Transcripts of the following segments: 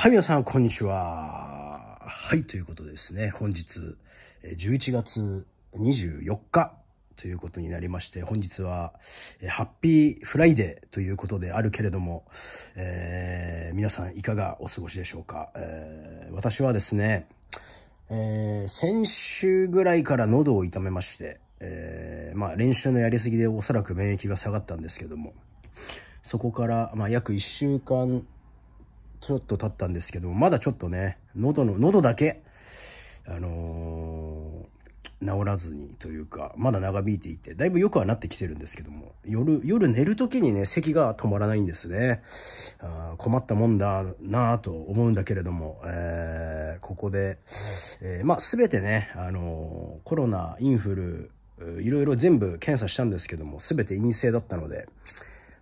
はい、皆さん、こんにちは。はい、ということですね。本日、11月24日ということになりまして、本日は、ハッピーフライデーということであるけれども、えー、皆さんいかがお過ごしでしょうか。えー、私はですね、えー、先週ぐらいから喉を痛めまして、えまあ、練習のやりすぎでおそらく免疫が下がったんですけども、そこから、まあ、約1週間ちょっと経ったんですけど、まだちょっとね、喉の、喉だけ、あのー、治らずにというか、まだ長引いていて、だいぶ良くはなってきてるんですけども、夜、夜寝る時にね、咳が止まらないんですね。あ困ったもんだなぁと思うんだけれども、えー、ここで、えー、まあ、すべてね、あのコロナ、インフル、いろいろ全部検査したんですけども、すべて陰性だったので、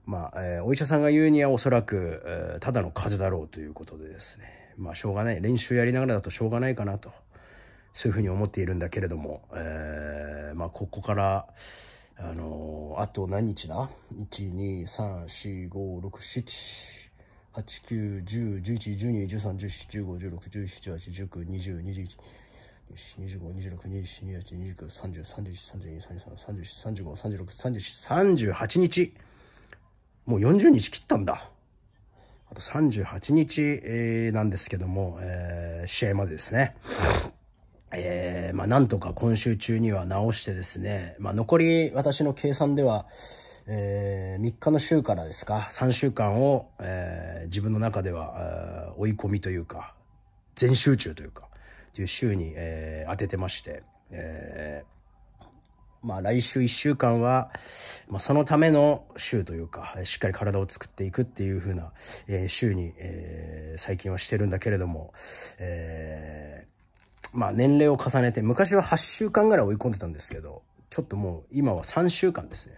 まあ、えー、お医者さんが言うにはおそらく、えー、ただの風邪だろうということでですね、まあ、しょうがない、練習やりながらだとしょうがないかなと、そういうふうに思っているんだけれども、えー、まあ、ここから、あのー、あと何日だ ?1、2、3、4、5、6、7。8、9、10、11、12、13、14、15、16、17、18、19、20、21、25、26、27、28、29、30、31、32、33、34、35、36、37、38日。もう40日切ったんだ。あと38日、えー、なんですけども、えー、試合までですね。えー、まあ、なんとか今週中には直してですね、まあ、残り私の計算では、えー、3日の週からですか、3週間を、えー、自分の中では、追い込みというか、全集中というか、という週に、えー、当ててまして、えーまあ来週1週間は、まあそのための週というか、しっかり体を作っていくっていう風な、えー、週に、えー、最近はしてるんだけれども、えー、まあ年齢を重ねて、昔は8週間ぐらい追い込んでたんですけど、ちょっともう今は3週間ですね。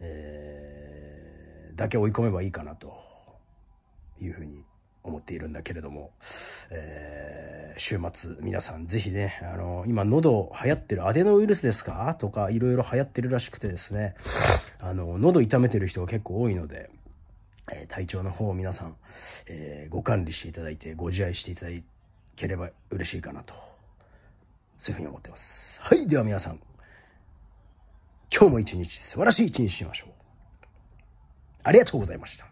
えー、だけ追い込めばいいかなというふうに思っているんだけれども、えー、週末皆さんぜひね、あの、今喉流行ってるアデノウイルスですかとかいろいろ流行ってるらしくてですね、あの、喉痛めてる人が結構多いので、えー、体調の方を皆さん、えー、ご管理していただいて、ご自愛していただければ嬉しいかなと、そういうふうに思ってます。はい、では皆さん、今日も一日素晴らしい一日にしましょう。ありがとうございました。